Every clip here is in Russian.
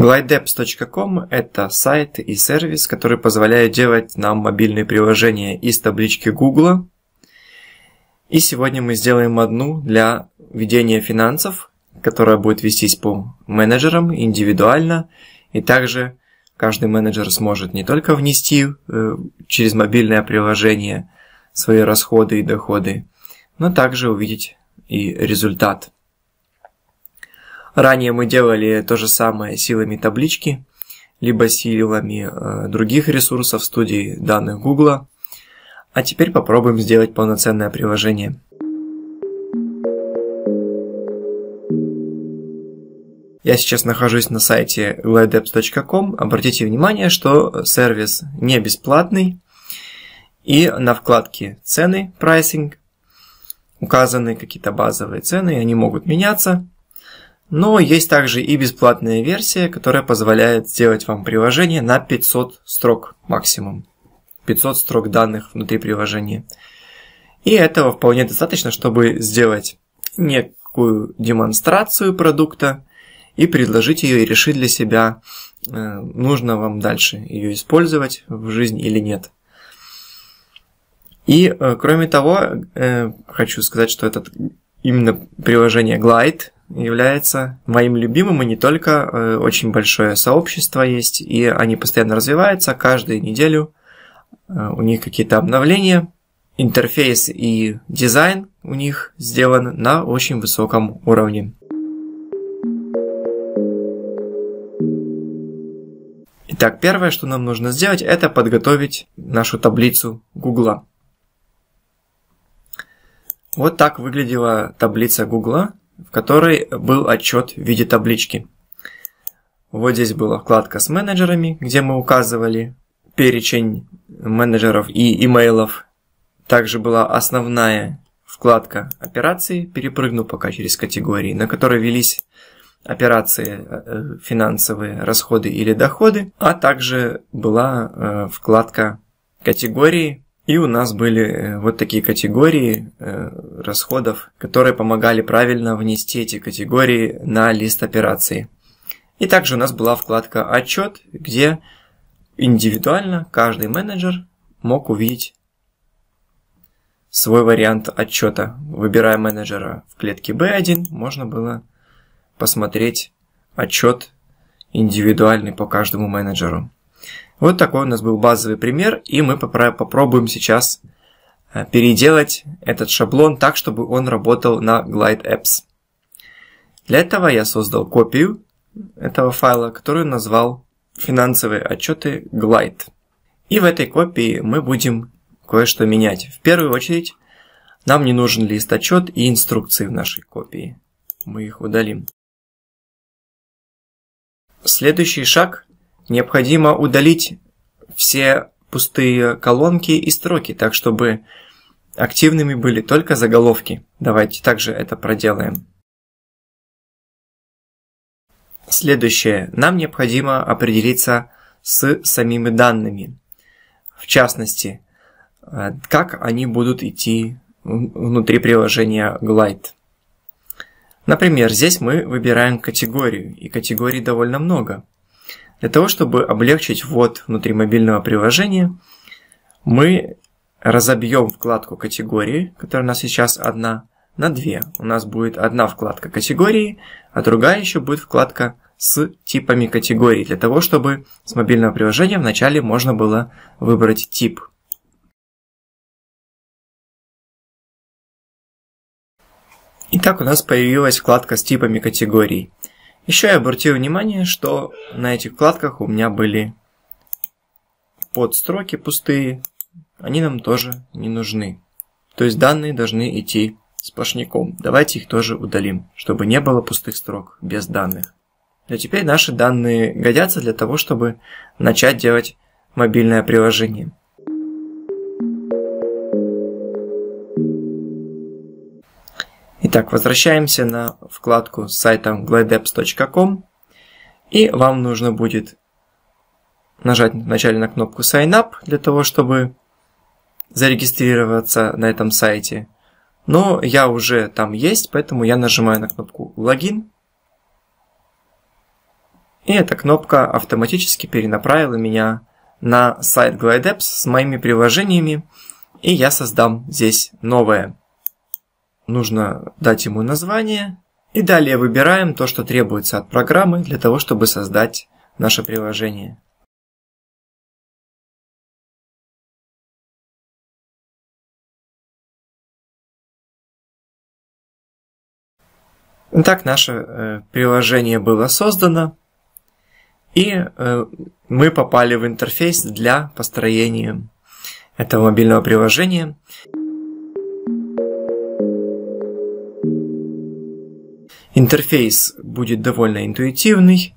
GlideApps.com – это сайт и сервис, который позволяет делать нам мобильные приложения из таблички Google. И сегодня мы сделаем одну для ведения финансов, которая будет вестись по менеджерам индивидуально. И также каждый менеджер сможет не только внести э, через мобильное приложение свои расходы и доходы, но также увидеть и результат – Ранее мы делали то же самое силами таблички, либо силами э, других ресурсов студии данных Google. А теперь попробуем сделать полноценное приложение. Я сейчас нахожусь на сайте glideapps.com. Обратите внимание, что сервис не бесплатный. И на вкладке «Цены», (pricing) указаны какие-то базовые цены, они могут меняться – но есть также и бесплатная версия, которая позволяет сделать вам приложение на 500 строк максимум. 500 строк данных внутри приложения. И этого вполне достаточно, чтобы сделать некую демонстрацию продукта и предложить ее и решить для себя, э, нужно вам дальше ее использовать в жизни или нет. И, э, кроме того, э, хочу сказать, что это именно приложение Glide, является моим любимым, и не только. Э, очень большое сообщество есть, и они постоянно развиваются. Каждую неделю э, у них какие-то обновления. Интерфейс и дизайн у них сделан на очень высоком уровне. Итак, первое, что нам нужно сделать, это подготовить нашу таблицу Гугла. Вот так выглядела таблица Гугла в которой был отчет в виде таблички. Вот здесь была вкладка с менеджерами, где мы указывали перечень менеджеров и имейлов. Также была основная вкладка операции, перепрыгну пока через категории, на которой велись операции, э, э, финансовые расходы или доходы, а также была э, вкладка категории, и у нас были э, вот такие категории э, расходов, которые помогали правильно внести эти категории на лист операции. И также у нас была вкладка «Отчет», где индивидуально каждый менеджер мог увидеть свой вариант отчета. Выбирая менеджера в клетке B1, можно было посмотреть отчет индивидуальный по каждому менеджеру. Вот такой у нас был базовый пример, и мы попробуем сейчас э, переделать этот шаблон так, чтобы он работал на Glide Apps. Для этого я создал копию этого файла, которую назвал «Финансовые отчеты Glide». И в этой копии мы будем кое-что менять. В первую очередь нам не нужен лист отчет и инструкции в нашей копии. Мы их удалим. Следующий шаг Необходимо удалить все пустые колонки и строки, так чтобы активными были только заголовки. Давайте также это проделаем. Следующее. Нам необходимо определиться с самими данными. В частности, как они будут идти внутри приложения Glide. Например, здесь мы выбираем категорию, и категорий довольно много – для того, чтобы облегчить ввод внутри мобильного приложения, мы разобьем вкладку категории, которая у нас сейчас одна, на две. У нас будет одна вкладка категории, а другая еще будет вкладка с типами категорий, для того, чтобы с мобильного приложения вначале можно было выбрать тип. Итак, у нас появилась вкладка с типами категорий. Еще я обратил внимание, что на этих вкладках у меня были подстроки пустые. Они нам тоже не нужны. То есть данные должны идти сплошняком. Давайте их тоже удалим, чтобы не было пустых строк без данных. А теперь наши данные годятся для того, чтобы начать делать мобильное приложение. Итак, возвращаемся на вкладку с сайтом glideapps.com и вам нужно будет нажать вначале на кнопку Sign Up для того, чтобы зарегистрироваться на этом сайте. Но я уже там есть, поэтому я нажимаю на кнопку «Логин». И эта кнопка автоматически перенаправила меня на сайт GlideApps с моими приложениями, и я создам здесь новое – нужно дать ему название, и далее выбираем то, что требуется от программы для того, чтобы создать наше приложение. Так наше э, приложение было создано, и э, мы попали в интерфейс для построения этого мобильного приложения. Интерфейс будет довольно интуитивный.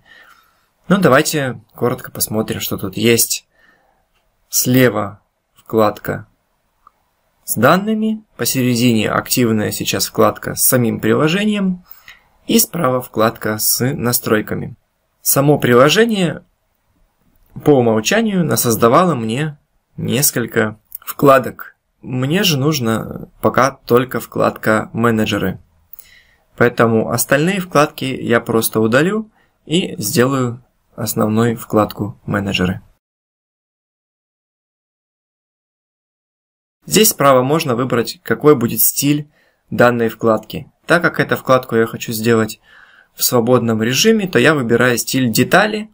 Но давайте коротко посмотрим, что тут есть. Слева вкладка с данными, посередине активная сейчас вкладка с самим приложением и справа вкладка с настройками. Само приложение по умолчанию создавало мне несколько вкладок. Мне же нужно пока только вкладка менеджеры. Поэтому остальные вкладки я просто удалю и сделаю основной вкладку менеджеры. Здесь справа можно выбрать, какой будет стиль данной вкладки. Так как эту вкладку я хочу сделать в свободном режиме, то я выбираю стиль детали.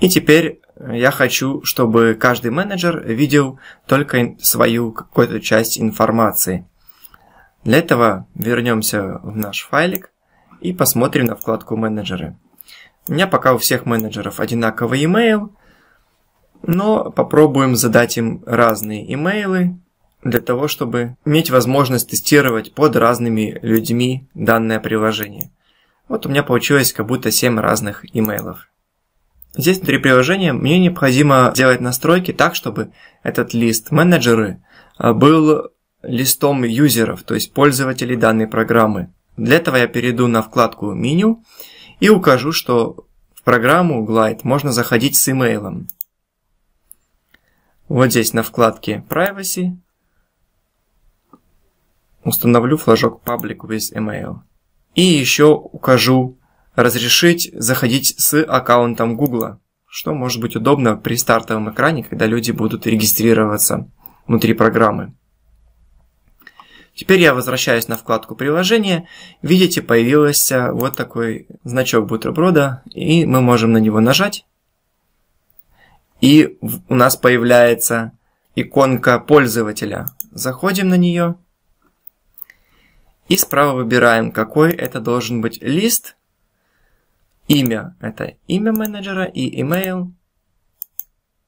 И теперь я хочу, чтобы каждый менеджер видел только свою какую-то часть информации. Для этого вернемся в наш файлик и посмотрим на вкладку менеджеры. У меня пока у всех менеджеров одинаковый email, но попробуем задать им разные имейлы для того, чтобы иметь возможность тестировать под разными людьми данное приложение. Вот у меня получилось как будто 7 разных имейлов. Здесь внутри приложения мне необходимо сделать настройки так, чтобы этот лист менеджеры э, был листом юзеров, то есть пользователей данной программы. Для этого я перейду на вкладку меню и укажу, что в программу Glide можно заходить с имейлом. Вот здесь на вкладке Privacy установлю флажок Public with Email. И еще укажу разрешить заходить с аккаунтом Google, что может быть удобно при стартовом экране, когда люди будут регистрироваться внутри программы. Теперь я возвращаюсь на вкладку приложения. Видите, появился вот такой значок бутерброда, и мы можем на него нажать. И у нас появляется иконка пользователя. Заходим на нее. И справа выбираем, какой это должен быть лист. Имя – это имя менеджера и email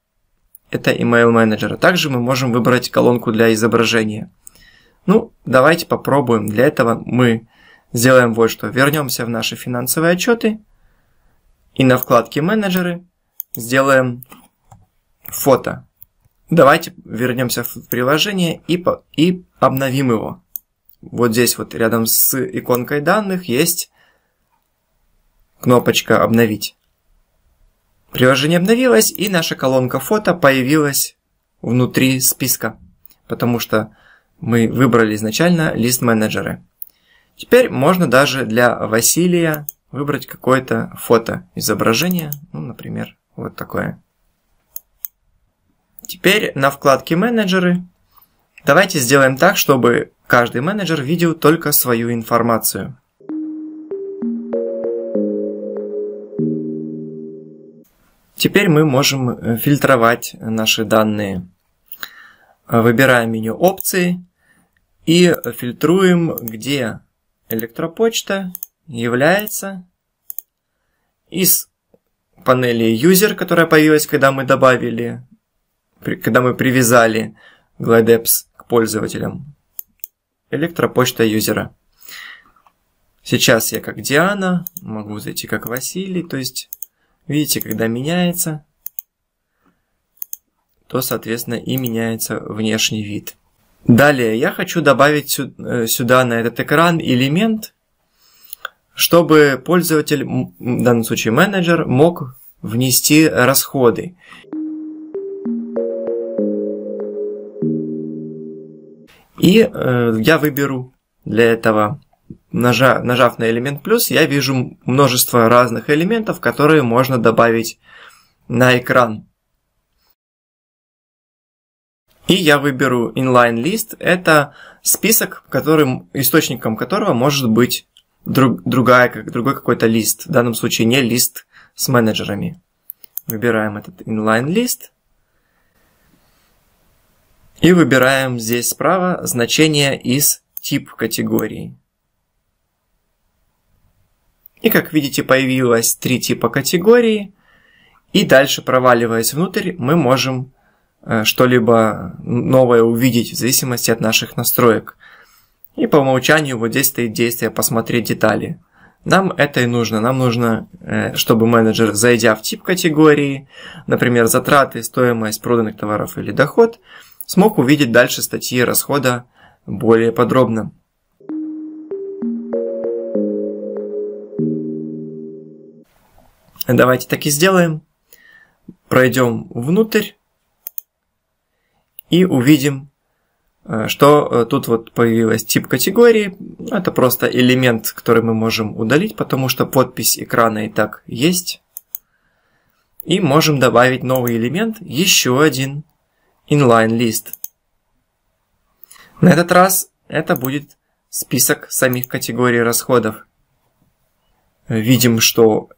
– это email менеджера. Также мы можем выбрать колонку для изображения. Ну, давайте попробуем. Для этого мы сделаем вот что. Вернемся в наши финансовые отчеты и на вкладке менеджеры сделаем фото. Давайте вернемся в приложение и, по, и обновим его. Вот здесь вот рядом с иконкой данных есть кнопочка «Обновить». Приложение обновилось, и наша колонка фото появилась внутри списка, потому что мы выбрали изначально лист менеджеры. Теперь можно даже для Василия выбрать какое-то фото изображение, ну, например, вот такое. Теперь на вкладке менеджеры давайте сделаем так, чтобы каждый менеджер видел только свою информацию. Теперь мы можем э, фильтровать наши данные. Э, выбираем меню опции и фильтруем, где электропочта является из панели User, которая появилась, когда мы добавили, когда мы привязали GlideApps к пользователям. Электропочта юзера. Сейчас я как Диана, могу зайти как Василий, то есть Видите, когда меняется, то, соответственно, и меняется внешний вид. Далее я хочу добавить э, сюда на этот экран элемент, чтобы пользователь, в данном случае менеджер, мог внести расходы. И э, я выберу для этого нажав нажав на элемент плюс, я вижу множество разных элементов, которые можно добавить на экран. И я выберу inline list. Это список, которым, источником которого может быть друг, другая, как, другой какой-то лист. В данном случае не лист с менеджерами. Выбираем этот inline list И выбираем здесь справа значение из тип категории. И как видите, появилось три типа категории. И дальше, проваливаясь внутрь, мы можем э, что-либо новое увидеть в зависимости от наших настроек. И по умолчанию вот здесь стоит действие «Посмотреть детали». Нам это и нужно. Нам нужно, э, чтобы менеджер, зайдя в тип категории, например, затраты, стоимость проданных товаров или доход, смог увидеть дальше статьи расхода более подробно. Давайте так и сделаем. Пройдем внутрь и увидим, э, что э, тут вот появилась тип категории. Это просто элемент, который мы можем удалить, потому что подпись экрана и так есть. И можем добавить новый элемент, еще один inline list. На этот раз это будет список самих категорий расходов. Видим, что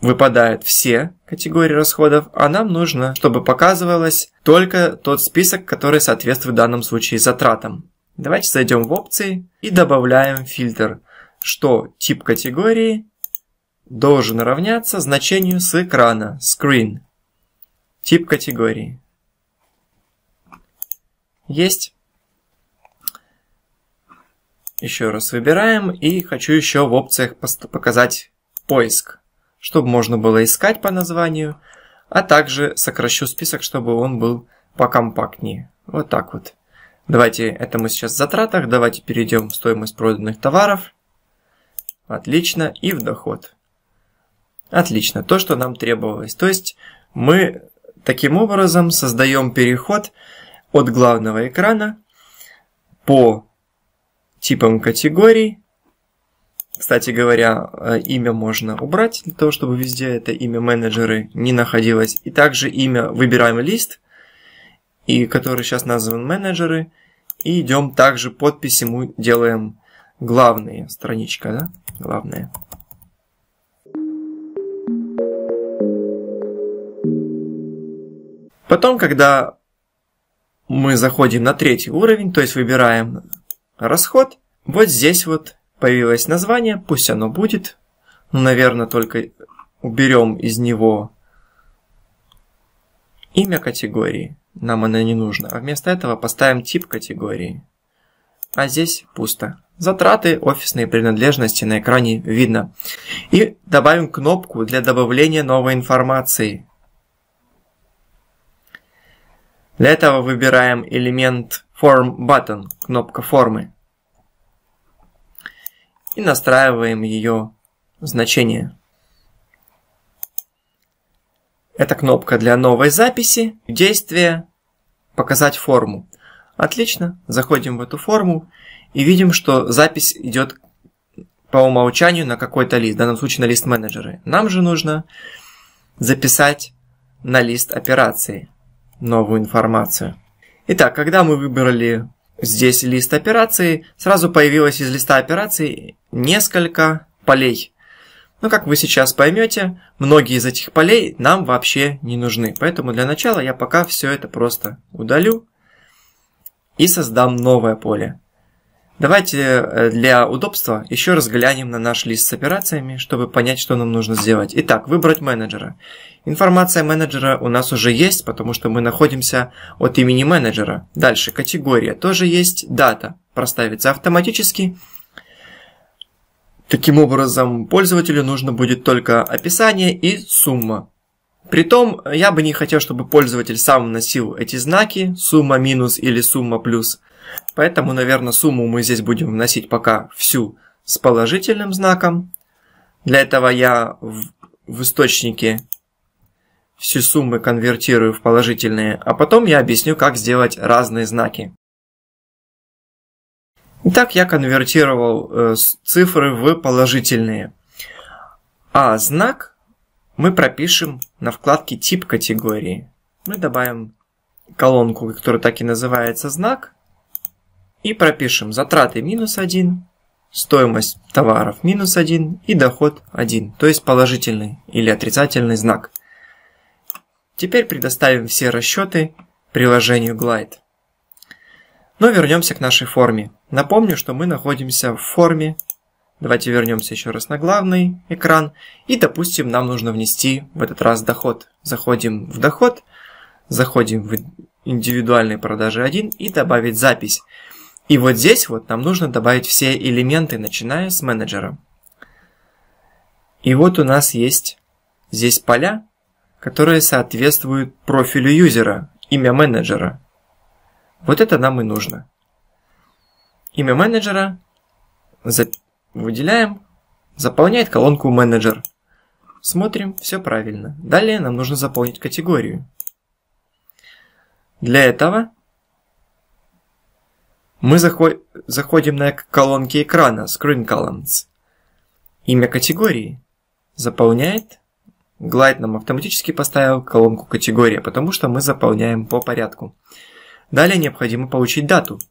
выпадают все категории расходов, а нам нужно, чтобы показывалось только тот список, который соответствует в данном случае затратам. Давайте зайдем в опции и добавляем фильтр, что тип категории должен равняться значению с экрана screen. Тип категории. Есть. Еще раз выбираем и хочу еще в опциях показать поиск чтобы можно было искать по названию, а также сокращу список, чтобы он был покомпактнее. Вот так вот. Давайте, это мы сейчас в затратах, давайте перейдем в стоимость проданных товаров. Отлично, и в доход. Отлично, то, что нам требовалось. То есть мы таким образом создаем переход от главного экрана по типам категорий кстати говоря, э, имя можно убрать для того, чтобы везде это имя менеджеры не находилось. И также имя выбираем лист, и который сейчас назван менеджеры. И идем также подписи мы делаем главные страничка, да? Главная. Потом, когда мы заходим на третий уровень, то есть выбираем расход, вот здесь вот Появилось название, пусть оно будет. Ну, наверное, только уберем из него имя категории. Нам оно не нужно. А вместо этого поставим тип категории. А здесь пусто. Затраты, офисные принадлежности на экране видно. И добавим кнопку для добавления новой информации. Для этого выбираем элемент Form Button, кнопка формы и настраиваем ее значение. Это кнопка для новой записи, действие «Показать форму». Отлично, заходим в эту форму и видим, что запись идет по умолчанию на какой-то лист, в данном случае на лист менеджеры. Нам же нужно записать на лист операции новую информацию. Итак, когда мы выбрали здесь лист операции, сразу появилась из листа операции несколько полей. Но ну, как вы сейчас поймете, многие из этих полей нам вообще не нужны. Поэтому для начала я пока все это просто удалю и создам новое поле. Давайте э, для удобства еще раз глянем на наш лист с операциями, чтобы понять, что нам нужно сделать. Итак, выбрать менеджера. Информация менеджера у нас уже есть, потому что мы находимся от имени менеджера. Дальше, категория тоже есть, дата проставится автоматически – Таким образом, пользователю нужно будет только описание и сумма. Притом, я бы не хотел, чтобы пользователь сам вносил эти знаки, сумма минус или сумма плюс. Поэтому, наверное, сумму мы здесь будем вносить пока всю с положительным знаком. Для этого я в, в источнике всю суммы конвертирую в положительные, а потом я объясню, как сделать разные знаки. Итак, я конвертировал э, цифры в положительные. А знак мы пропишем на вкладке «Тип категории». Мы добавим колонку, которая так и называется «Знак», и пропишем «Затраты минус 1», «Стоимость товаров минус 1» и «Доход 1», то есть положительный или отрицательный знак. Теперь предоставим все расчеты приложению Glide. Но вернемся к нашей форме. Напомню, что мы находимся в форме. Давайте вернемся еще раз на главный экран. И, допустим, нам нужно внести в этот раз доход. Заходим в доход, заходим в индивидуальные продажи 1 и добавить запись. И вот здесь вот нам нужно добавить все элементы, начиная с менеджера. И вот у нас есть здесь поля, которые соответствуют профилю юзера, имя менеджера. Вот это нам и нужно имя менеджера, за... выделяем, заполняет колонку менеджер. Смотрим, все правильно. Далее нам нужно заполнить категорию. Для этого мы заходим на колонки экрана, Screen Columns. Имя категории заполняет. Glide нам автоматически поставил колонку категория, потому что мы заполняем по порядку. Далее необходимо получить дату –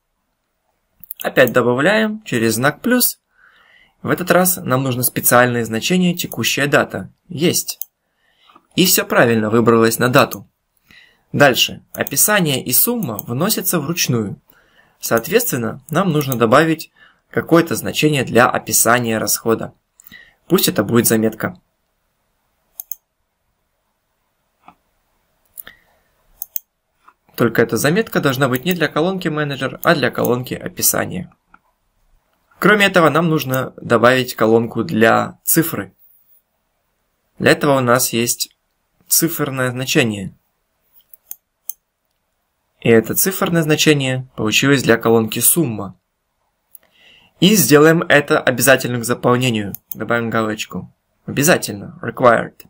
Опять добавляем через знак плюс. В этот раз нам нужно специальное значение текущая дата. Есть. И все правильно выбралось на дату. Дальше. Описание и сумма вносятся вручную. Соответственно, нам нужно добавить какое-то значение для описания расхода. Пусть это будет заметка. Только эта заметка должна быть не для колонки менеджер, а для колонки описание. Кроме этого, нам нужно добавить колонку для цифры. Для этого у нас есть циферное значение. И это циферное значение получилось для колонки сумма. И сделаем это обязательным к заполнению. Добавим галочку. Обязательно. Required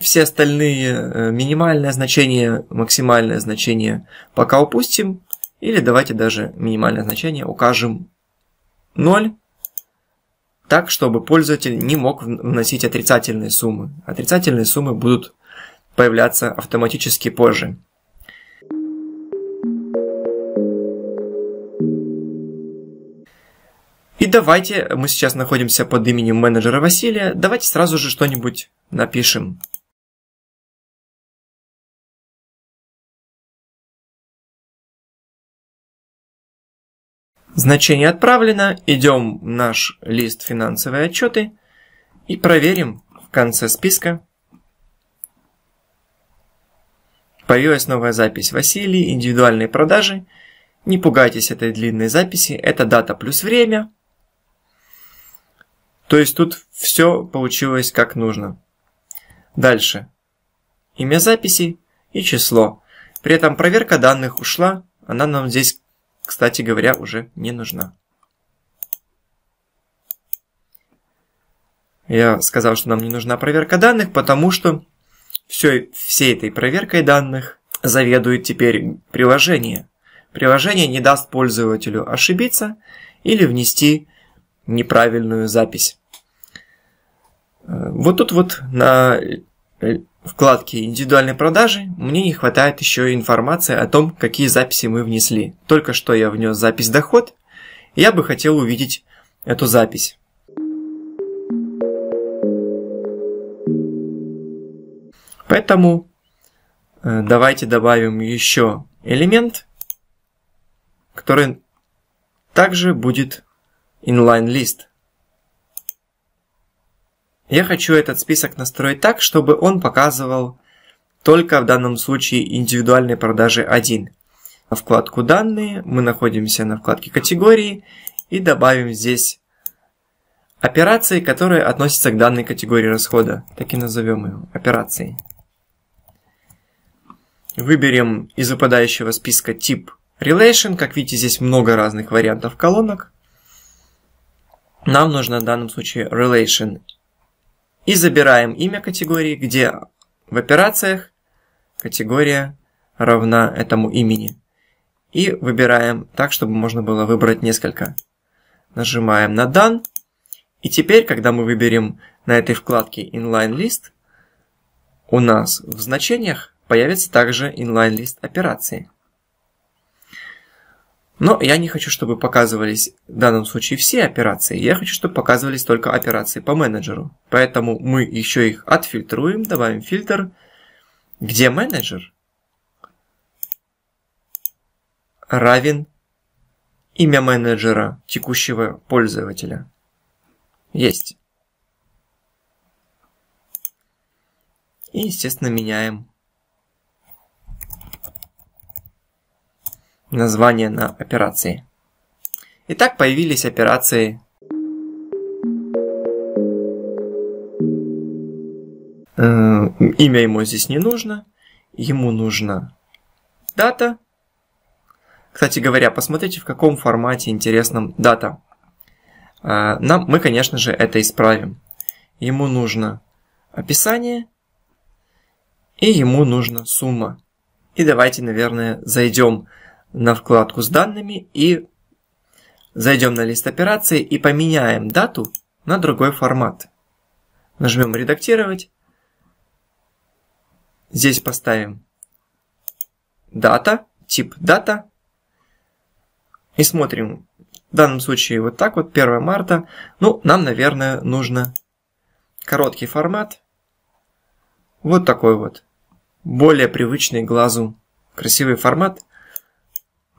все остальные э, минимальное значение, максимальное значение пока упустим. Или давайте даже минимальное значение укажем 0, так, чтобы пользователь не мог вносить отрицательные суммы. Отрицательные суммы будут появляться автоматически позже. И давайте, мы сейчас находимся под именем менеджера Василия, давайте сразу же что-нибудь напишем. Значение отправлено, идем в наш лист финансовые отчеты и проверим в конце списка. Появилась новая запись Василий, индивидуальные продажи. Не пугайтесь этой длинной записи, это дата плюс время. То есть тут все получилось как нужно. Дальше. Имя записи и число. При этом проверка данных ушла, она нам здесь кстати говоря, уже не нужна. Я сказал, что нам не нужна проверка данных, потому что все, всей этой проверкой данных заведует теперь приложение. Приложение не даст пользователю ошибиться или внести неправильную запись. Э, вот тут вот на э, вкладке Индивидуальной продажи» мне не хватает еще информации о том, какие записи мы внесли. Только что я внес запись «Доход», и я бы хотел увидеть эту запись. Поэтому э, давайте добавим еще элемент, который также будет inline list. Я хочу этот список настроить так, чтобы он показывал только в данном случае индивидуальные продажи 1. На вкладку «Данные» мы находимся на вкладке «Категории» и добавим здесь операции, которые относятся к данной категории расхода. Так и назовем ее операцией. Выберем из выпадающего списка тип Relation. Как видите, здесь много разных вариантов колонок. Нам нужно в данном случае Relation и забираем имя категории, где в операциях категория равна этому имени. И выбираем так, чтобы можно было выбрать несколько. Нажимаем на Done. И теперь, когда мы выберем на этой вкладке Inline List, у нас в значениях появится также Inline List операции. Но я не хочу, чтобы показывались в данном случае все операции, я хочу, чтобы показывались только операции по менеджеру. Поэтому мы еще их отфильтруем, добавим фильтр, где менеджер равен имя менеджера текущего пользователя. Есть. И, естественно, меняем название на операции. Итак, появились операции э, имя ему здесь не нужно, ему нужна дата. Кстати говоря, посмотрите, в каком формате интересном дата. Э, нам, мы, конечно же, это исправим. Ему нужно описание и ему нужна сумма. И давайте, наверное, зайдем на вкладку с данными и зайдем на лист операции и поменяем дату на другой формат. Нажмем «Редактировать». Здесь поставим «Дата», тип «Дата». И смотрим, в данном случае вот так вот, 1 марта. Ну, нам, наверное, нужно короткий формат. Вот такой вот. Более привычный глазу красивый формат –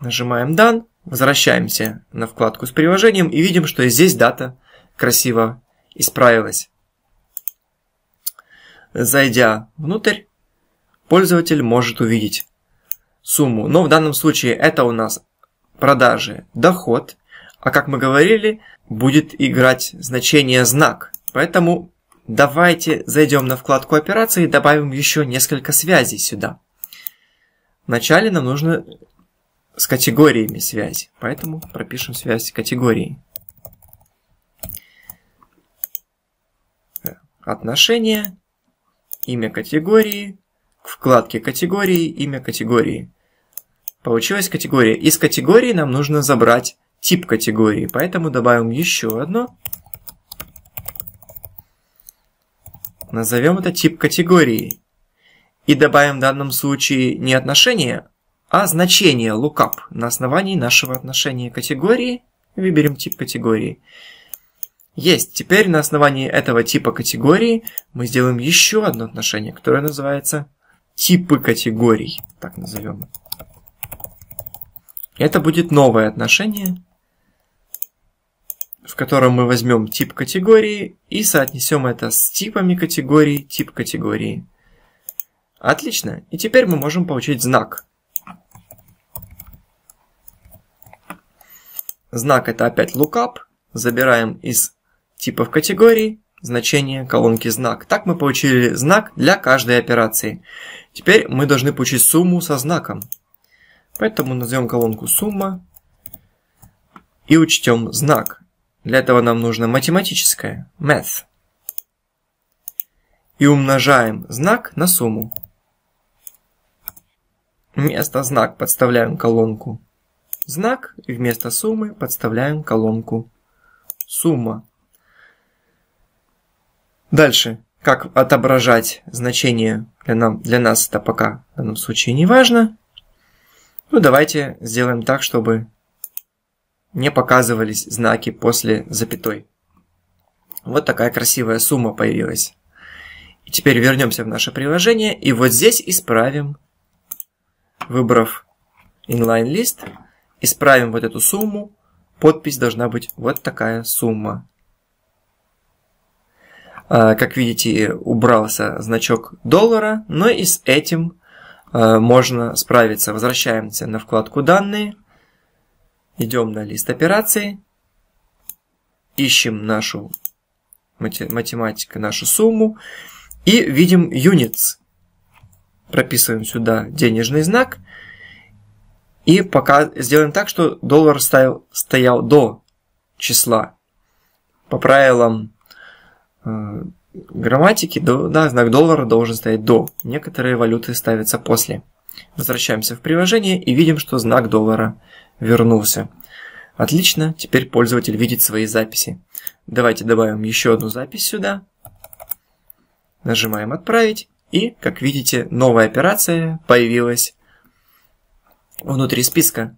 Нажимаем Done, возвращаемся на вкладку с приложением и видим, что здесь дата красиво исправилась. Зайдя внутрь, пользователь может увидеть сумму. Но в данном случае это у нас продажи доход, а как мы говорили, будет играть значение знак. Поэтому давайте зайдем на вкладку операции и добавим еще несколько связей сюда. Вначале нам нужно с категориями связи. Поэтому пропишем связь категории. Отношения, имя категории, к вкладке категории, имя категории. Получилась категория. Из категории нам нужно забрать тип категории, поэтому добавим еще одно. Назовем это тип категории. И добавим в данном случае не отношения, а значение lookup на основании нашего отношения категории. Выберем тип категории. Есть. Теперь на основании этого типа категории мы сделаем еще одно отношение, которое называется типы категорий. Так назовем. Это будет новое отношение, в котором мы возьмем тип категории и соотнесем это с типами категорий, тип категории. Отлично. И теперь мы можем получить знак – Знак это опять lookup. Забираем из типов категорий значение колонки знак. Так мы получили знак для каждой операции. Теперь мы должны получить сумму со знаком. Поэтому назовем колонку сумма и учтем знак. Для этого нам нужно математическое, math. И умножаем знак на сумму. Вместо знак подставляем колонку знак и вместо суммы подставляем колонку сумма. Дальше, как отображать значение для, нам, для нас это пока в данном случае не важно. Ну, давайте сделаем так, чтобы не показывались знаки после запятой. Вот такая красивая сумма появилась. И теперь вернемся в наше приложение и вот здесь исправим, выбрав inline list, Исправим вот эту сумму. Подпись должна быть вот такая сумма. А, как видите, убрался значок доллара, но и с этим а, можно справиться. Возвращаемся на вкладку «Данные», идем на лист операций, ищем нашу математику, нашу сумму и видим «Units». Прописываем сюда денежный знак – и пока сделаем так, что доллар стоял, стоял до числа. По правилам э, грамматики, до, да, знак доллара должен стоять до. Некоторые валюты ставятся после. Возвращаемся в приложение и видим, что знак доллара вернулся. Отлично, теперь пользователь видит свои записи. Давайте добавим еще одну запись сюда. Нажимаем «Отправить». И, как видите, новая операция появилась внутри списка.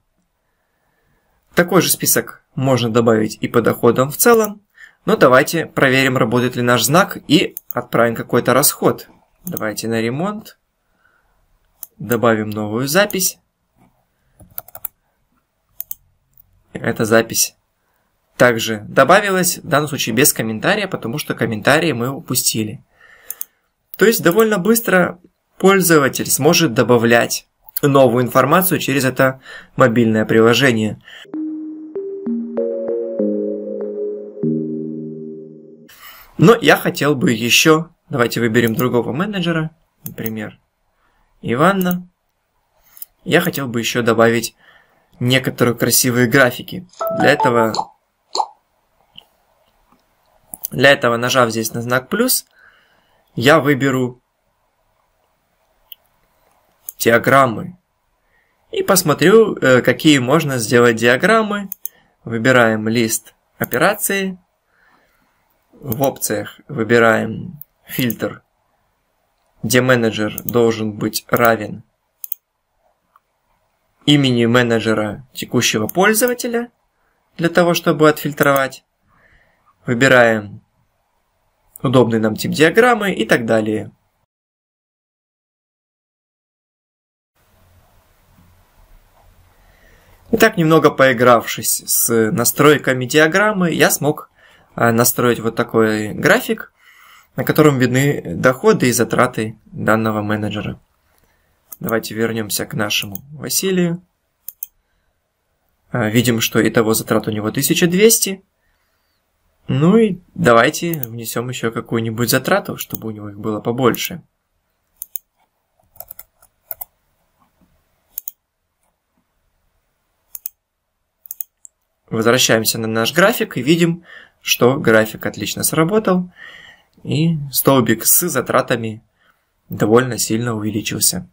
Такой же список можно добавить и по доходам в целом, но давайте проверим, работает ли наш знак и отправим какой-то расход. Давайте на ремонт. Добавим новую запись. Эта запись также добавилась, в данном случае без комментария, потому что комментарии мы упустили. То есть довольно быстро пользователь сможет добавлять новую информацию через это мобильное приложение. Но я хотел бы еще, давайте выберем другого менеджера, например, Иванна. Я хотел бы еще добавить некоторые красивые графики. Для этого, для этого нажав здесь на знак плюс, я выберу диаграммы. И посмотрю, э, какие можно сделать диаграммы. Выбираем лист операции. В опциях выбираем фильтр, где менеджер должен быть равен имени менеджера текущего пользователя для того, чтобы отфильтровать. Выбираем удобный нам тип диаграммы и так далее. И так немного поигравшись с настройками диаграммы, я смог э, настроить вот такой график, на котором видны доходы и затраты данного менеджера. Давайте вернемся к нашему Василию. Э, видим, что итого затрат у него 1200. Ну и давайте внесем еще какую-нибудь затрату, чтобы у него их было побольше. Возвращаемся на наш график и видим, что график отлично сработал. И столбик с затратами довольно сильно увеличился.